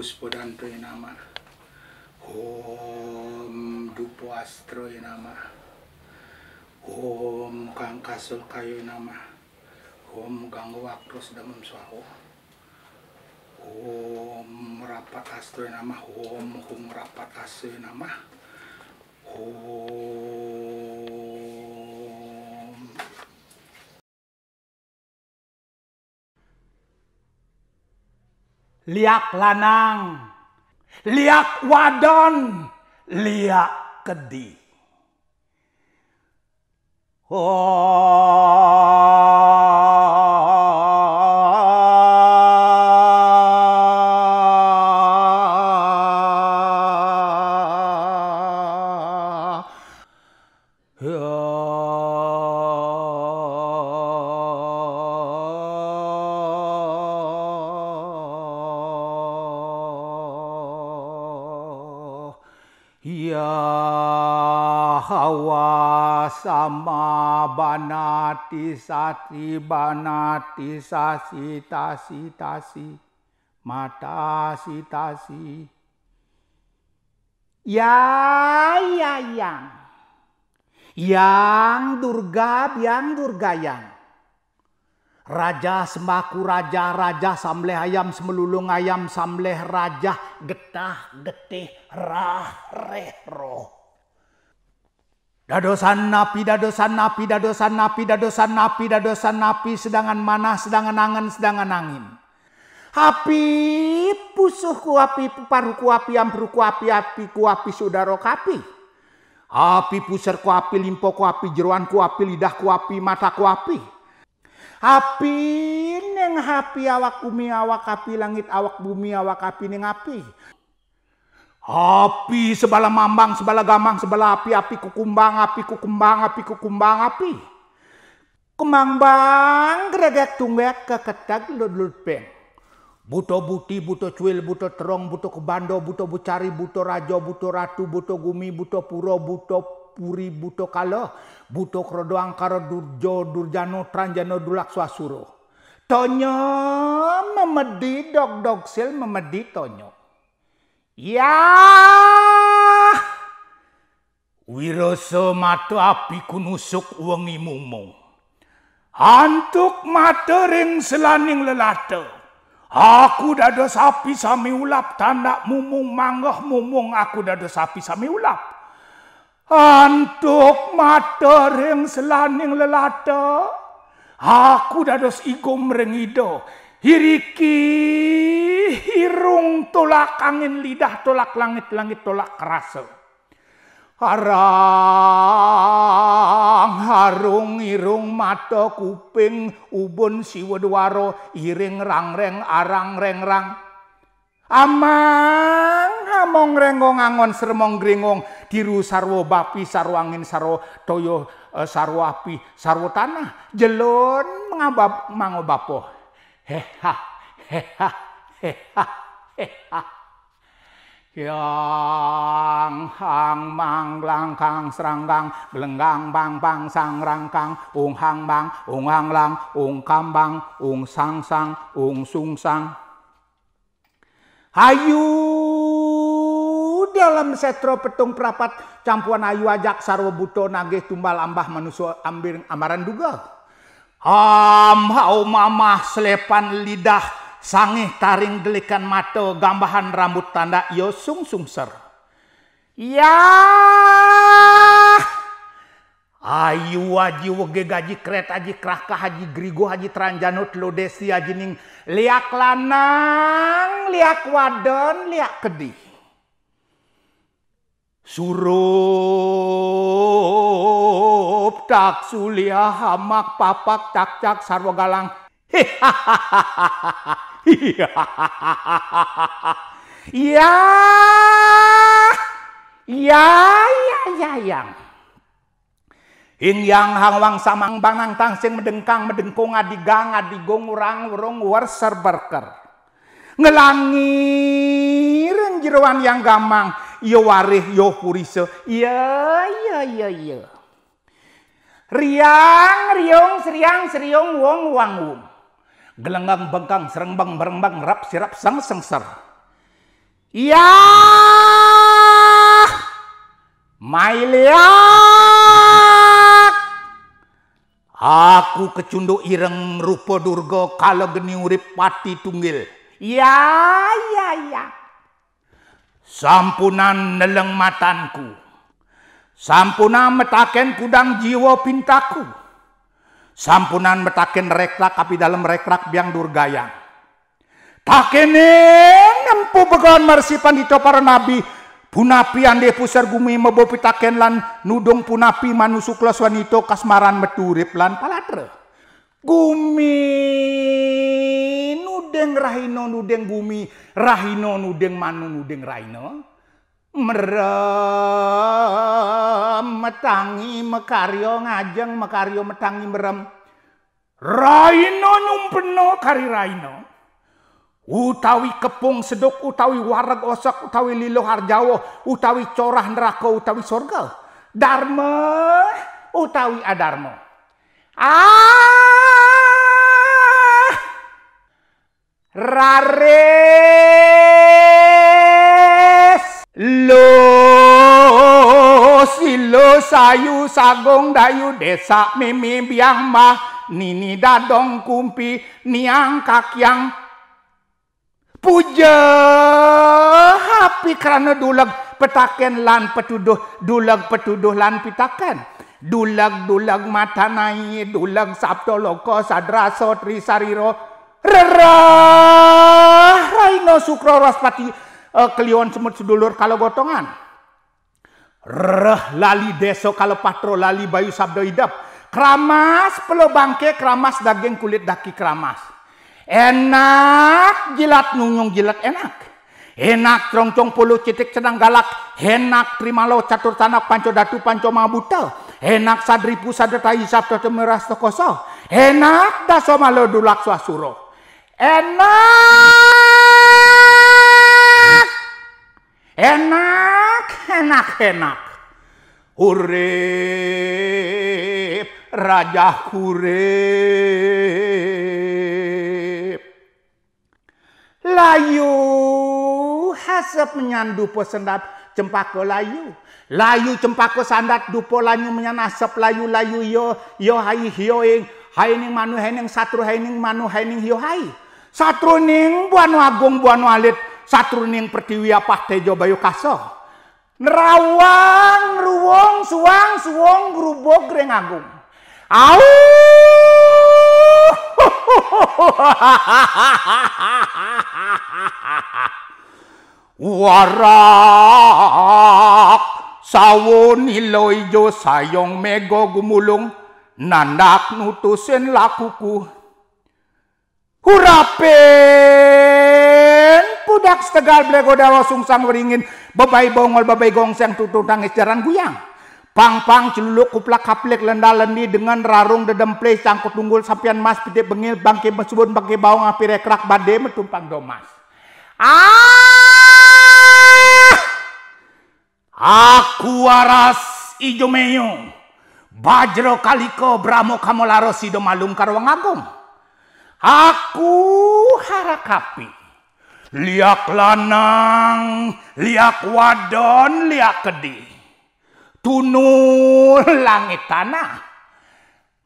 Puspodantoy Nama Om Dupo Astro Nama Om Kang Kasul Kayo Nama Om Ganggu Waktu Sedamam Swaho Om Rapat Astro Nama Om Hum Rapat Astro Nama Om liak lanang, liak wadon, liak kedi. Oh. hawa sama banati sati banati sasi tasi tasi mata si tasi ya ya yang yang durga yang durga yang Raja semaku raja raja samleh ayam semelulung ayam samleh raja getah getih rah reh roh. Dadosan napi, dadosan napi, dadosan napi, dadosan napi, dadosan napi, Sedangan manah, sedangan angan, sedangan angin. Api pusuhku api, paruku api, amperuku api, api ku api, saudara api. Api ku api, limpoku api, jeruanku api, lidahku api, mataku api. Api neng api awak bumi awak api, langit awak bumi awak api neng api. Api sebala mambang, sebala gamang, sebala api, api kukumbang, api kukumbang, api kukumbang, api. Kemang bang, tunggak ke keketak lulut peng. Buto buti, buto cuil, buto terong, buto kebando, buto bucari, buto rajo, buto ratu, buto gumi, buto puro, buto puri, buto kalo, buto krodo karo durjo, durjano, tranjano, dulak swasuro. Tonyo memedi dog dog sil memedi tonyo. Ya, 야! 위로서 마트 앞이 구누숙 웅이 무몽. 안뚝 마트 랭슬라닝 렐라트. 아쿠 다도 사피 사미 울랍 탄다 무몽 망거 무몽 아쿠 다도 사피 사미 울랍. 안뚝 마트 랭슬라닝 렐라트. 아쿠 다도 이곰 랭이도. Hiriki, hirung tolak angin lidah, tolak langit, langit tolak kerasa. Harang, harung, irung, mata, kuping, ubun, siwedwaro, iring, rangreng, arang, arang-reng-rang Amang, among rengong angon, sermong, gringong, diru, sarwo, bapi, sarwo, angin, sarwo, toyo, eh, sarwo api, sarwo tanah, jelon, mengabab, mangobapoh. Yang hang mang lang kang serang kang belenggang bang bang sang rang kang ung hang bang ung hang lang ung kambang ung sang sang ung sung sang. Hayu dalam setro petung perapat campuan ayu ajak sarwa buto nage tumbal ambah manusia ambir amaran duga. Ham hau mamah selepan lidah sangih taring delikan mata gambahan rambut tanda yo sung ser. Ya Ayu aji wege gaji kret aji kerahka haji grigo haji telo lodesi haji ning liak lanang liak wadon liak kedih. Suruh tak sulia hamak papak cak cak sarwa galang. ya, ya, ya, ya, ya. yang. In yang hangwang samang banang tangsing mendengkang medengkang medengkung adigang adigong urang urung werser berker. Ngelangirin jeruan yang gamang. Yo warih yo purise. Ya, ya, ya, ya. Riang, riung, seriang, seriung, wong, wang, wong. Gelenggang, bengkang, serembang, berembang, rap, sirap, sang, sengser. Ya, mailiak. Aku kecundo ireng rupa durga kalau geni urip pati tunggil. Ya, ya, ya. Sampunan neleng matanku. Sampunan metaken kudang jiwa pintaku. Sampunan metaken reklak api dalam reklak biang durgayang. Takene nempu begon marsipan di para nabi. Punapi ande pusar gumi mebo pitaken lan nudung punapi manusuklas wanito kasmaran meturip lan palatre. Gumi nudeng rahino nudeng gumi rahino nudeng manu nudeng rahino. merem metangi mekaryo ngajeng mekaryo metangi merem Raino nyumpeno kari raino utawi kepung seduk utawi wareg osok utawi lilo harjawo utawi corah neraka utawi surga dharma utawi adharma ah rare sayu sagong dayu desa mimi biang mah nini dadong kumpi niang kak yang puja hapi karena dulag petaken lan petuduh dulag petuduh lan pitaken dulag dulag mata nai dulag sabto loko sadraso trisariro rerah raino sukro raspati uh, kelion semut sedulur kalau gotongan Reh lali deso kalau patro lali bayu sabdo idap. Keramas pelo bangke keramas daging kulit daki keramas. Enak jilat nungung jilat enak. Enak trongcong puluh citik cenang galak. Enak trimalo catur tanak panco datu panco mabutel. Enak sadripu sadetai sabdo temeras tokoso. Enak daso malo dulak suasuro Enak. Enak enak-enak. Urip, Raja Urip. Layu hasep menyandu posendap cempako layu. Layu cempako sandat dupo lanyu menyanasep layu layu yo yo hai Hai ning manu haining satru ning manu ning hio hai. Satru ning buanu agung buanu alit satru ning pertiwi apa tejo bayu kaso. nerawang ruwong suang suwong grubok greng agung au warak sawon hiloy jo sayong mego nandak nutusin lakuku hurapin budak setegal blego dawa sungsang beringin babai bongol babai gongseng tutu tangis jaran guyang pang-pang celuluk kuplak kaplek lenda lendi dengan rarung dedemple cangkut tunggul sapian mas pitik bengil bangke mesubun bangke bawang api rekrak bade metumpang domas ah aku waras ijo meyong Bajro kaliko bramo kamolaro sido malum karwang agung. Aku harakapi liak lanang, liak wadon, liak kedi. tunul langit tanah.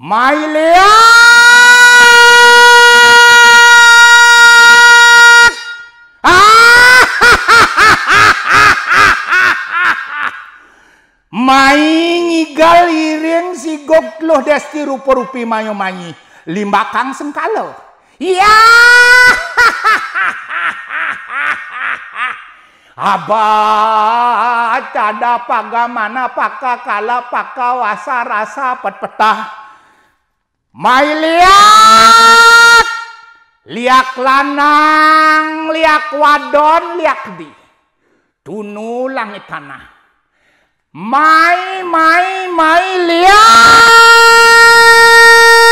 Mai liak! Mai ngigal iring si gokloh desti rupa-rupi mayo mayi Limbakang sengkalo. Iya! Yeah! Abah ada pagamana paka kala paka wasa rasa petpetah. Mai liak, liak lanang, liak wadon, liak di. Tunu langit tanah. Mai, mai, mai liak.